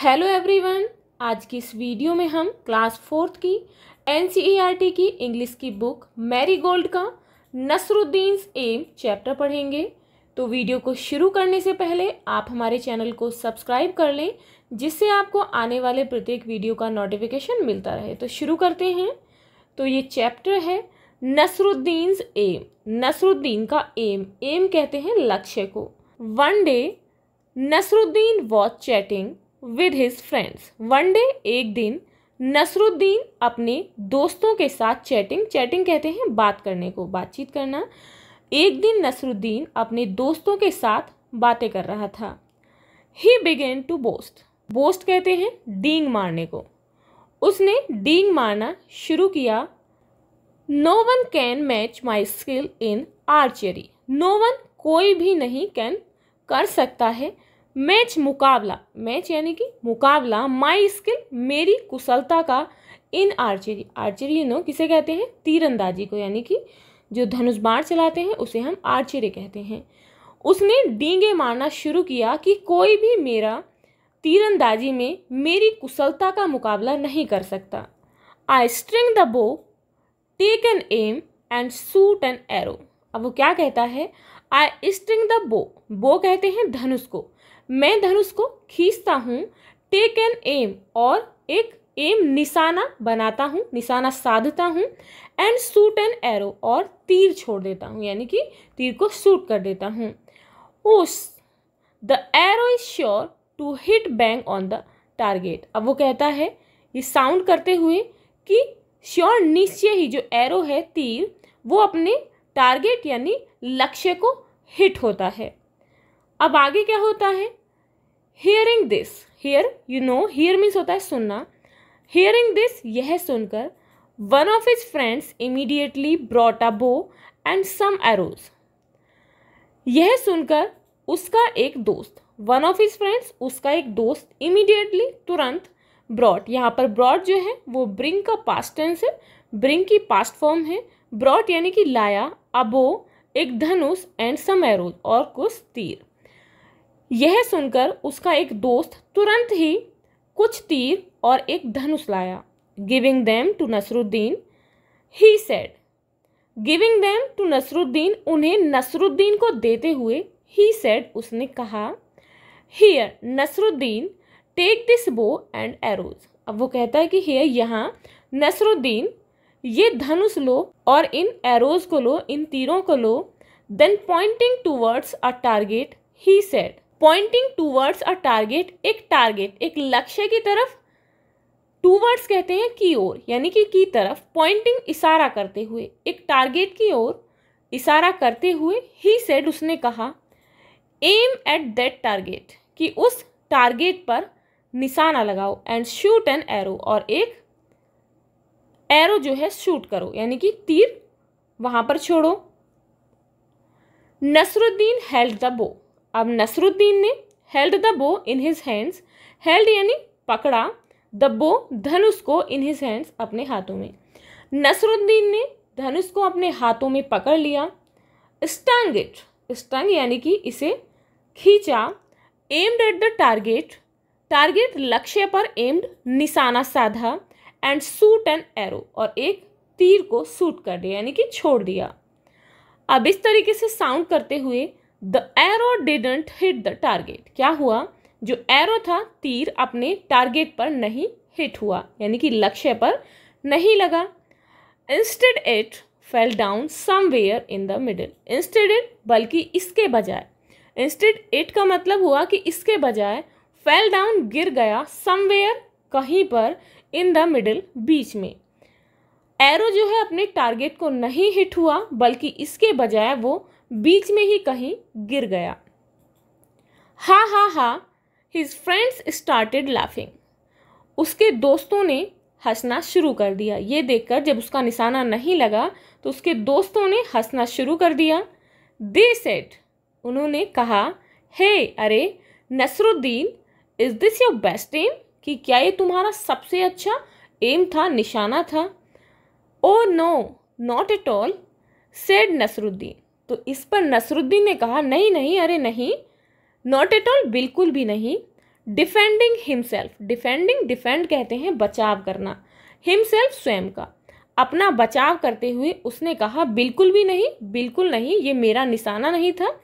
hello everyone आज की इस वीडियो में हम क्लास फोर्थ की एन e की इंग्लिश की बुक मैरी गोल्ड का नसरुद्दीन एम चैप्टर पढ़ेंगे तो वीडियो को शुरू करने से पहले आप हमारे चैनल को सब्सक्राइब कर लें जिससे आपको आने वाले प्रत्येक वीडियो का नोटिफिकेशन मिलता रहे तो शुरू करते हैं तो ये चैप्टर है नसरुद्दीन एम नसरुद्दीन का एम एम कहते हैं लक्ष्य को one day Nasruddin was chatting with his friends one day एक दिन नसरुद्दीन अपने दोस्तों के साथ चैटिंग चैटिंग कहते हैं बात करने को बातचीत करना एक दिन नसरुद्दीन अपने दोस्तों के साथ बातें कर रहा था he began to boast boast कहते हैं डींग मारने को उसने डींग मारना शुरू किया no one can match my skill in archery no one कोई भी नहीं कैन कर सकता है मैच मुकाबला मैच यानी कि मुकाबला माई स्किल मेरी कुशलता का इन आर्चरी आर्चरी नो किसे कहते हैं तीरंदाजी को यानी कि जो धनुष बाण चलाते हैं उसे हम आर्चरी कहते हैं उसने डींगे मारना शुरू किया कि कोई भी मेरा तीरंदाजी में मेरी कुशलता का मुकाबला नहीं कर सकता I string the bow take an aim and shoot an arrow अब वो क्या कहता है आई स्ट्रिंग द बो बो कहते हैं धनुष को मैं धनुष को खींचता हूँ टेक एन एम और एक एम निशाना बनाता हूँ निशाना साधता हूँ एंड सूट एन एरो और तीर छोड़ देता हूँ यानी कि तीर को सूट कर देता हूँ उस the arrow is sure to hit bang on the target अब वो कहता है ये साउंड करते हुए कि श्योर निश्चय ही जो एरो है तीर वो अपने टारगेट यानी लक्ष्य को हिट होता है अब आगे क्या होता है hearing this hear you know hear means होता है सुनना हियरिंग दिस यह सुनकर one of his friends immediately brought a bow and some arrows यह सुनकर उसका एक दोस्त वन ऑफ हिज फ्रेंड्स उसका एक दोस्त इमीडिएटली तुरंत ब्रॉड यहाँ पर ब्रॉड जो है वो ब्रिंग का पास्ट टेंस है ब्रिंग की पास्ट फॉर्म है ब्रॉड यानी कि लाया अबो एक धनुष एंड सम एरोज और कुछ तीर यह सुनकर उसका एक दोस्त तुरंत ही कुछ तीर और एक धनुष लाया giving them to Nasruddin he said giving them to Nasruddin उन्हें नसरुद्दीन को देते हुए ही सेड उसने कहा here Nasruddin take this bow and arrows अब वो कहता है कि हियर यहाँ नसरुद्दीन ये धनुष लो और इन एरोज को लो इन तीरों को लो then pointing towards a target he said pointing towards a target एक टारगेट एक लक्ष्य की तरफ टूवर्ड्स कहते हैं की ओर यानी कि की तरफ पॉइंटिंग इशारा करते हुए एक टारगेट की ओर इशारा करते हुए ही सेड उसने कहा एम एट दैट टारगेट कि उस टारगेट पर निशाना लगाओ एंड शूट एन एरो और एक एरो जो है शूट करो यानी कि तीर वहां पर छोड़ो नसरुद्दीन हेल्ड द बो अब नसरुद्दीन ने हेल्ड द बो इन हिज हैंड्स हेल्ड यानी पकड़ा द बो धनुष को इन हिज हैंड्स अपने हाथों में नसरुद्दीन ने धनुष को अपने हाथों में पकड़ लिया स्टंग इट स्टंग यानी कि इसे खींचा aimed at the target target लक्ष्य पर एम्ड निशाना साधा एंड सूट एन एरो और एक तीर को सूट कर दिया यानी कि छोड़ दिया अब इस तरीके से साउंड करते हुए the arrow didn't hit the target क्या हुआ जो एरो था तीर अपने टारगेट पर नहीं हिट हुआ यानी कि लक्ष्य पर नहीं लगा instead it fell down somewhere in the middle instead it बल्कि इसके बजाय इंस्टेड इट का मतलब हुआ कि इसके बजाय फेल डाउन गिर गया समवेयर कहीं पर इन द मिडल बीच में एरो जो है अपने टारगेट को नहीं हिट हुआ बल्कि इसके बजाय वो बीच में ही कहीं गिर गया हा हा हा हिज फ्रेंड्स स्टार्टेड लाफिंग उसके दोस्तों ने हंसना शुरू कर दिया ये देखकर जब उसका निशाना नहीं लगा तो उसके दोस्तों ने हंसना शुरू कर दिया दे सेट उन्होंने कहा हे hey, अरे Nasruddin is this your best aim कि क्या ये तुम्हारा सबसे अच्छा एम था निशाना था oh no not at all said Nasruddin तो इस पर नसरुद्दीन ने कहा नहीं नहीं अरे नहीं नॉट एट ऑल बिल्कुल भी नहीं डिफेंडिंग हिमसेल्फ डिफेंडिंग डिफेंड कहते हैं बचाव करना हिमसेल्फ स्वयं का अपना बचाव करते हुए उसने कहा बिल्कुल भी नहीं बिल्कुल नहीं ये मेरा निशाना नहीं था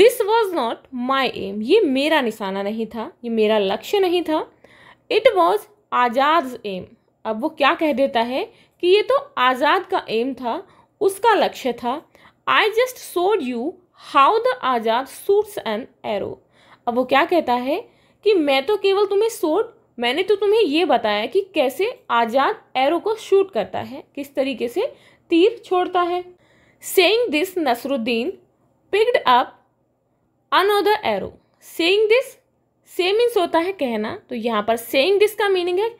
this was not my aim ये मेरा निशाना नहीं था ये मेरा लक्ष्य नहीं था इट वॉज आज़ाद एम अब वो क्या कह देता है कि ये तो आज़ाद का एम था उसका लक्ष्य था I just showed you how the आजाद सूट्स एन एरो अब वो क्या कहता है कि मैं तो केवल तुम्हें सोड मैंने तो तुम्हें ये बताया कि कैसे आजाद एरो को शूट करता है किस तरीके से तीर छोड़ता है saying this Nasruddin picked up another arrow saying this say means होता है कहना तो यहाँ पर सेइंग दिस का मीनिंग है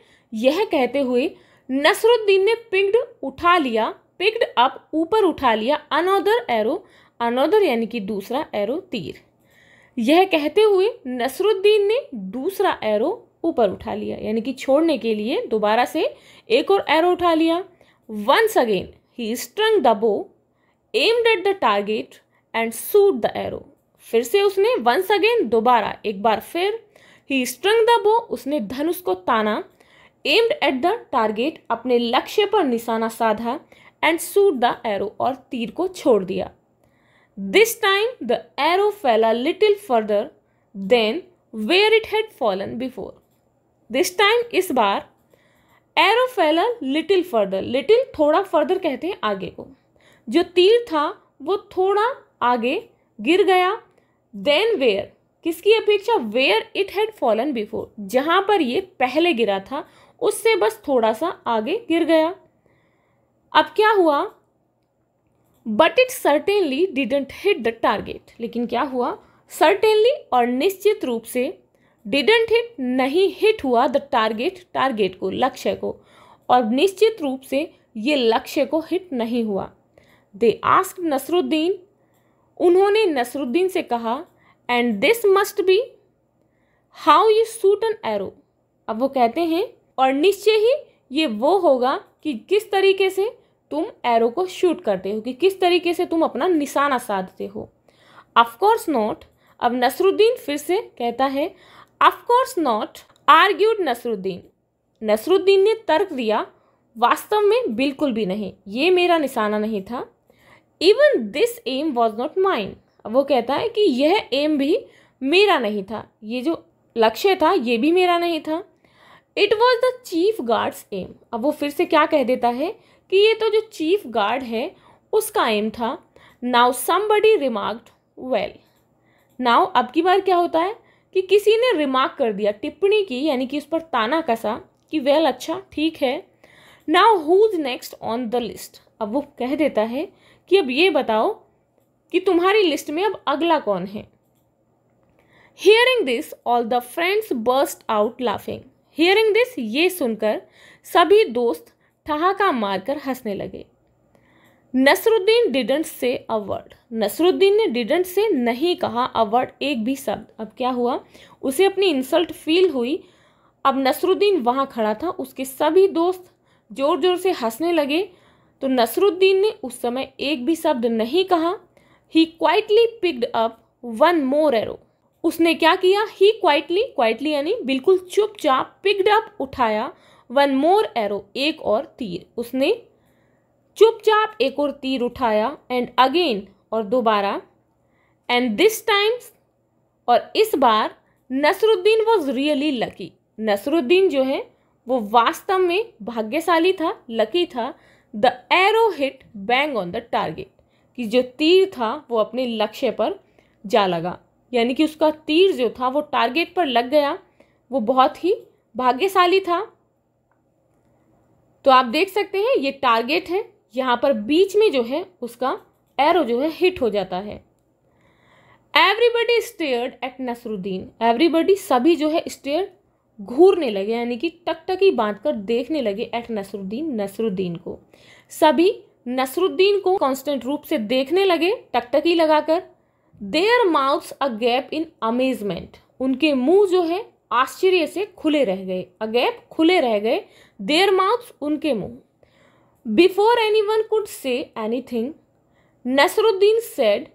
यह कहते हुए नसरुद्दीन ने पिंड उठा लिया पिक्ड अप ऊपर उठा लिया अनोदर एरो अनोदर यानी कि दूसरा एरो तीर यह कहते हुए नसरुद्दीन ने दूसरा एरो ऊपर उठा लिया यानी कि छोड़ने के लिए दोबारा से एक और एरो उठा लिया once again he strung the bow aimed at the target and shot the arrow फिर से उसने वंस अगेन दोबारा एक बार फिर ही स्ट्रंग द बो उसने धनुष को ताना एम्ड एट द टारगेट अपने लक्ष्य पर निशाना साधा एंड सूट द एरो और तीर को छोड़ दिया this time the arrow fell a little further than where it had fallen before this time इस बार arrow fell a little further little थोड़ा फर्दर कहते हैं आगे को जो तीर था वो थोड़ा आगे गिर गया देन वेयर किसकी अपेक्षा where it had fallen before जहाँ पर ये पहले गिरा था उससे बस थोड़ा सा आगे गिर गया अब क्या हुआ but it certainly didn't hit the target लेकिन क्या हुआ सर्टेनली और निश्चित रूप से डिडेंट हिट नहीं हिट हुआ द टारगेट टारगेट को लक्ष्य को और निश्चित रूप से ये लक्ष्य को हिट नहीं हुआ दे आस्क नसरुद्दीन उन्होंने नसरुद्दीन से कहा and this must be how you shoot an arrow अब वो कहते हैं और निश्चय ही ये वो होगा कि किस तरीके से तुम एरो को शूट करते हो कि किस तरीके से तुम अपना निशाना साधते हो अफकोर्स नॉट अब नसरुद्दीन फिर से कहता है of course not argued Nasruddin Nasruddin ने तर्क दिया वास्तव में बिल्कुल भी नहीं ये मेरा निशाना नहीं था even this aim was not mine वो कहता है कि यह एम भी मेरा नहीं था ये जो लक्ष्य था ये भी मेरा नहीं था it was the chief guard's aim अब वो फिर से क्या कह देता है कि ये तो जो चीफ गार्ड है उसका एम था now somebody remarked well now अब की बार क्या होता है कि किसी ने रिमार्क कर दिया टिप्पणी की यानी कि उस पर ताना कसा कि वेल well, अच्छा ठीक है now who's next on the list अब वो कह देता है कि अब ये बताओ कि तुम्हारी लिस्ट में अब अगला कौन है hearing this all the friends burst out laughing hearing this ये सुनकर सभी दोस्त ठहाका मारकर हंसने लगे Nasruddin didn't say a word Nasruddin ने डिडंट से नहीं कहा अवर्ड एक भी शब्द अब क्या हुआ उसे अपनी इंसल्ट फील हुई अब नसरुद्दीन वहाँ खड़ा था उसके सभी दोस्त ज़ोर ज़ोर से हंसने लगे तो नसरुद्दीन ने उस समय एक भी शब्द नहीं कहा ही quietly picked up one more arrow उसने क्या किया ही क्वाइटली क्वाइटली यानी बिल्कुल चुपचाप पिक्ड अप उठाया वन मोर एरो एक और तीर उसने चुपचाप एक और तीर उठाया एंड अगेन और दोबारा एंड दिस टाइम्स और इस बार Nasruddin was really lucky Nasruddin जो है वो वास्तव में भाग्यशाली था लकी था the arrow hit bang on the target कि जो तीर था वो अपने लक्ष्य पर जा लगा यानी कि उसका तीर जो था वो टारगेट पर लग गया वो बहुत ही भाग्यशाली था तो आप देख सकते हैं ये टारगेट है यहाँ पर बीच में जो है उसका एरो जो है हिट हो जाता है everybody stared at Nasruddin everybody सभी जो है स्टेयर घूरने लगे यानी कि टकटकी बांध कर देखने लगे एट नसरुद्दीन नसरुद्दीन को सभी नसरुद्दीन को कांस्टेंट रूप से देखने लगे टकटकी लगाकर their mouths a gap in amazement उनके मुंह जो है आश्चर्य से खुले रह गए अगैप खुले रह गए देयर माउथ उनके मुंह before anyone could say anything Nasruddin said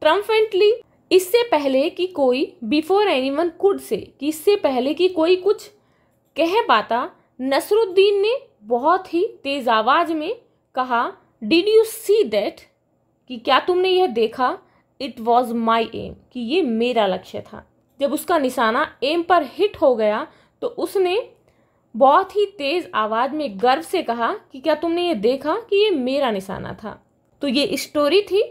triumphantly इससे पहले कि कोई बिफोर एनी वन कुड से कि इससे पहले कि कोई कुछ कह पाता नसरुद्दीन ने बहुत ही तेज आवाज में कहा डिड यू सी दैट कि क्या तुमने यह देखा इट वॉज माई एम कि ये मेरा लक्ष्य था जब उसका निशाना एम पर हिट हो गया तो उसने बहुत ही तेज़ आवाज़ में गर्व से कहा कि क्या तुमने ये देखा कि ये मेरा निशाना था तो ये स्टोरी थी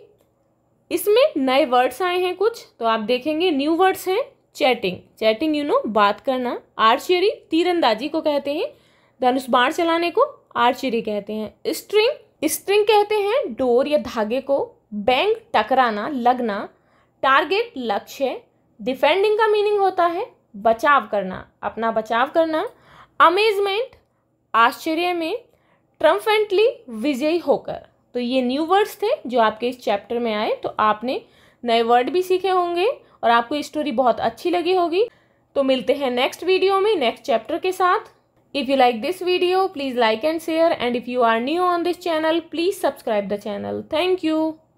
इसमें नए वर्ड्स आए हैं कुछ तो आप देखेंगे न्यू वर्ड्स हैं चैटिंग चैटिंग यू नो बात करना आर्चरी तीरंदाजी को कहते हैं धनुष बाण चलाने को आर्चरी कहते हैं स्ट्रिंग स्ट्रिंग कहते हैं डोर या धागे को बैंग टकराना लगना टारगेट लक्ष्य डिफेंडिंग का मीनिंग होता है बचाव करना अपना बचाव करना अमेजमेंट आश्चर्य में ट्रम्फेंटली विजयी होकर तो ये न्यू वर्ड्स थे जो आपके इस चैप्टर में आए तो आपने नए वर्ड भी सीखे होंगे और आपको स्टोरी बहुत अच्छी लगी होगी तो मिलते हैं नेक्स्ट वीडियो में नेक्स्ट चैप्टर के साथ if you like this video please like and share and if you are new on this channel please subscribe the channel thank you